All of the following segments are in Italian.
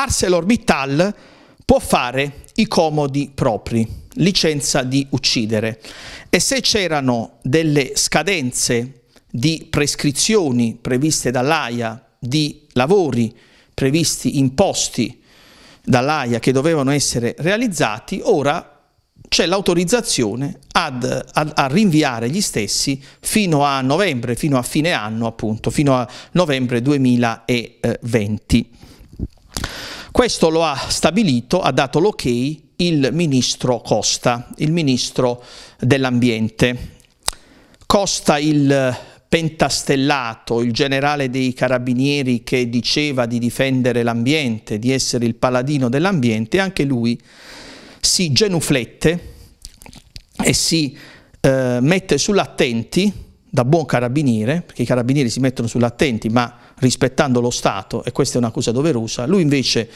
ArcelorMittal può fare i comodi propri, licenza di uccidere. E se c'erano delle scadenze di prescrizioni previste dall'AIA, di lavori previsti, imposti dall'AIA che dovevano essere realizzati, ora c'è l'autorizzazione ad, a rinviare gli stessi fino a novembre, fino a fine anno appunto, fino a novembre 2020. Questo lo ha stabilito, ha dato l'ok okay il ministro Costa, il ministro dell'ambiente. Costa il pentastellato, il generale dei carabinieri che diceva di difendere l'ambiente, di essere il paladino dell'ambiente, anche lui si genuflette e si eh, mette sull'attenti da buon carabiniere, perché i carabinieri si mettono sull'attenti, ma rispettando lo Stato, e questa è un'accusa doverosa, lui invece,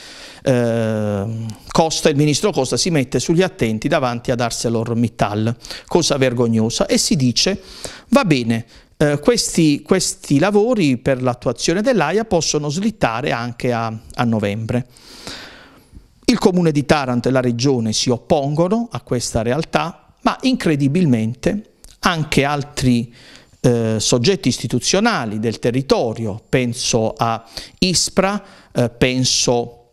eh, Costa, il ministro Costa, si mette sugli attenti davanti ad ArcelorMittal, cosa vergognosa, e si dice, va bene, eh, questi, questi, lavori per l'attuazione dell'AIA possono slittare anche a, a novembre. Il comune di Taranto e la regione si oppongono a questa realtà, ma incredibilmente anche altri eh, soggetti istituzionali del territorio, penso a ISPRA, eh, penso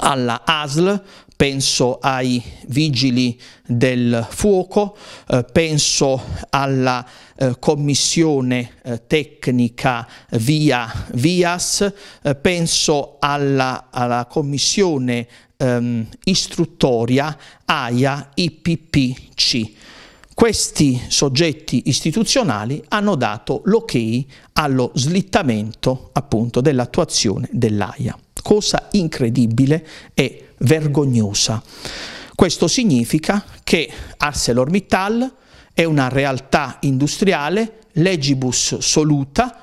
alla ASL, penso ai vigili del fuoco, eh, penso alla eh, commissione eh, tecnica via VIAS, eh, penso alla, alla commissione ehm, istruttoria AIA IPPC. Questi soggetti istituzionali hanno dato l'ok allo slittamento appunto dell'attuazione dell'AIA, cosa incredibile e vergognosa. Questo significa che ArcelorMittal è una realtà industriale legibus soluta,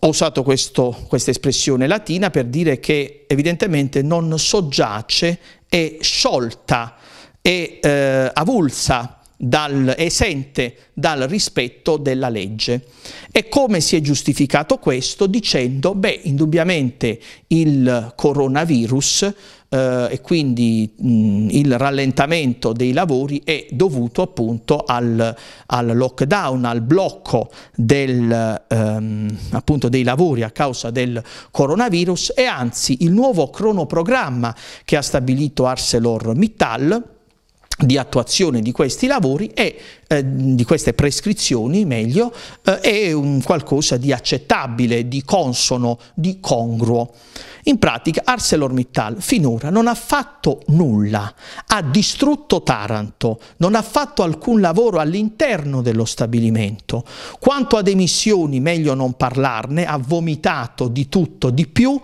ho usato questo, questa espressione latina per dire che evidentemente non soggiace, è sciolta, è eh, avulsa dal, esente dal rispetto della legge. E come si è giustificato questo? Dicendo, beh, indubbiamente il coronavirus eh, e quindi mh, il rallentamento dei lavori è dovuto appunto al, al lockdown, al blocco del, ehm, appunto dei lavori a causa del coronavirus e anzi il nuovo cronoprogramma che ha stabilito ArcelorMittal di attuazione di questi lavori e eh, di queste prescrizioni meglio, eh, è un qualcosa di accettabile, di consono, di congruo. In pratica ArcelorMittal finora non ha fatto nulla, ha distrutto Taranto, non ha fatto alcun lavoro all'interno dello stabilimento. Quanto ad emissioni, meglio non parlarne, ha vomitato di tutto, di più,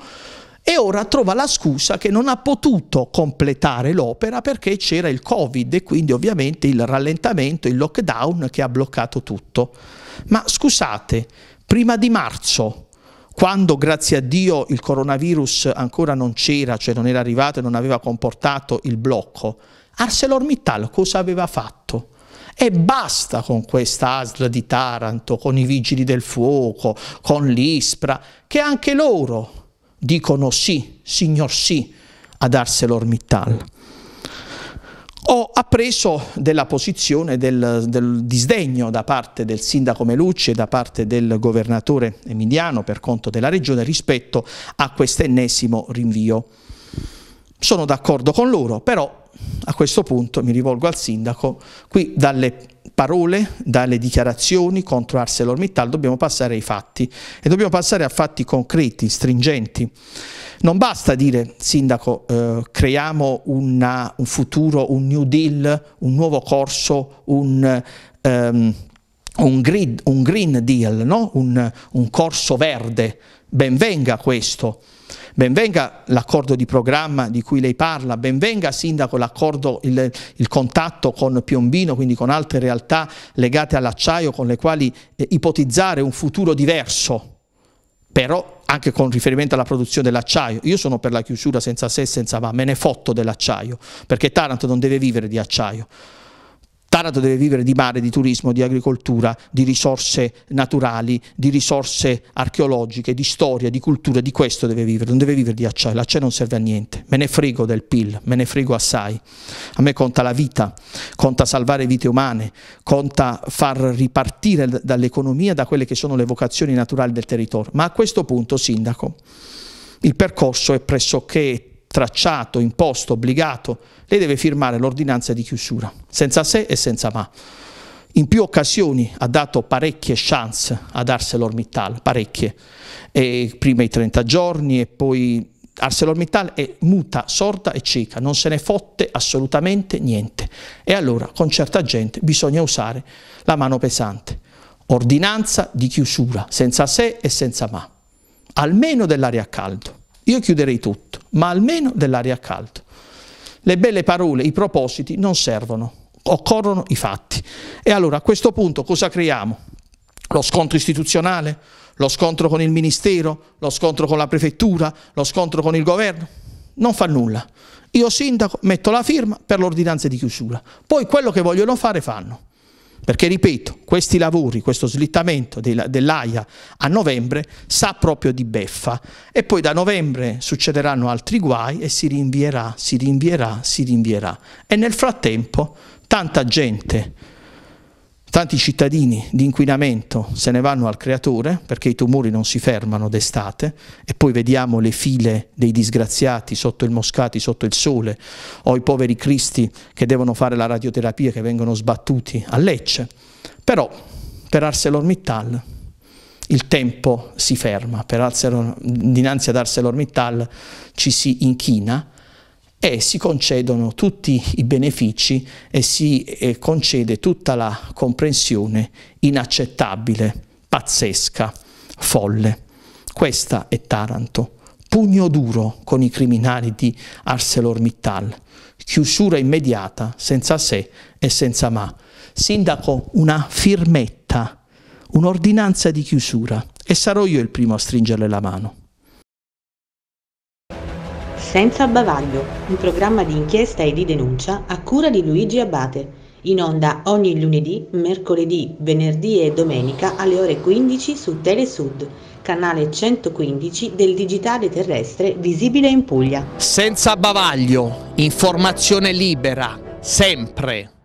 e ora trova la scusa che non ha potuto completare l'opera perché c'era il Covid e quindi ovviamente il rallentamento, il lockdown che ha bloccato tutto. Ma scusate, prima di marzo quando grazie a Dio il coronavirus ancora non c'era, cioè non era arrivato e non aveva comportato il blocco, ArcelorMittal cosa aveva fatto? E basta con questa ASL di Taranto, con i vigili del fuoco, con l'ISPRA, che anche loro dicono sì, signor sì, ad ArcelorMittal. Ho appreso della posizione del, del, disdegno da parte del sindaco Melucci e da parte del governatore Emiliano per conto della regione rispetto a quest'ennesimo rinvio. Sono d'accordo con loro, però a questo punto mi rivolgo al sindaco, qui dalle parole, dalle dichiarazioni contro ArcelorMittal, dobbiamo passare ai fatti e dobbiamo passare a fatti concreti, stringenti. Non basta dire, sindaco, eh, creiamo una, un futuro, un New Deal, un nuovo corso, un... Ehm, un, grid, un, green deal, no? un, un corso verde, ben venga questo. ben venga l'accordo di programma di cui lei parla, ben venga Sindaco l'accordo, il, il, contatto con Piombino, quindi con altre realtà legate all'acciaio con le quali eh, ipotizzare un futuro diverso, però anche con riferimento alla produzione dell'acciaio. Io sono per la chiusura senza se e senza ma, me ne fotto dell'acciaio, perché Taranto non deve vivere di acciaio. Taranto deve vivere di mare, di turismo, di agricoltura, di risorse naturali, di risorse archeologiche, di storia, di cultura, di questo deve vivere, non deve vivere di acciaio, l'acciaio non serve a niente, me ne frego del PIL, me ne frego assai, a me conta la vita, conta salvare vite umane, conta far ripartire dall'economia, da quelle che sono le vocazioni naturali del territorio, ma a questo punto, Sindaco, il percorso è pressoché tracciato, imposto, obbligato, lei deve firmare l'ordinanza di chiusura, senza se e senza ma. In più occasioni ha dato parecchie chance ad ArcelorMittal, parecchie, e prima i 30 giorni e poi ArcelorMittal è muta, sorda e cieca, non se ne fotte assolutamente niente. E allora con certa gente bisogna usare la mano pesante. Ordinanza di chiusura, senza se e senza ma, almeno dell'aria a caldo. Io chiuderei tutto ma almeno dell'aria calda. Le belle parole, i propositi non servono, occorrono i fatti. E allora a questo punto cosa creiamo? Lo scontro istituzionale? Lo scontro con il ministero? Lo scontro con la prefettura? Lo scontro con il governo? Non fa nulla. Io sindaco metto la firma per l'ordinanza di chiusura. Poi quello che vogliono fare fanno. Perché, ripeto, questi lavori, questo slittamento dell'AIA a novembre sa proprio di beffa e poi da novembre succederanno altri guai e si rinvierà, si rinvierà, si rinvierà. E nel frattempo tanta gente Tanti cittadini di inquinamento se ne vanno al creatore perché i tumori non si fermano d'estate e poi vediamo le file dei disgraziati sotto il moscati, sotto il sole o i poveri cristi che devono fare la radioterapia che vengono sbattuti a Lecce. Però per ArcelorMittal il tempo si ferma, per Arcelor, dinanzi ad ArcelorMittal ci si inchina e si concedono tutti i benefici e si eh, concede tutta la comprensione inaccettabile, pazzesca, folle. Questa è Taranto. Pugno duro con i criminali di ArcelorMittal. Chiusura immediata, senza se e senza ma. Sindaco, una firmetta, un'ordinanza di chiusura e sarò io il primo a stringerle la mano. Senza bavaglio, un programma di inchiesta e di denuncia a cura di Luigi Abate, in onda ogni lunedì, mercoledì, venerdì e domenica alle ore 15 su Telesud, canale 115 del digitale terrestre visibile in Puglia. Senza bavaglio, informazione libera, sempre.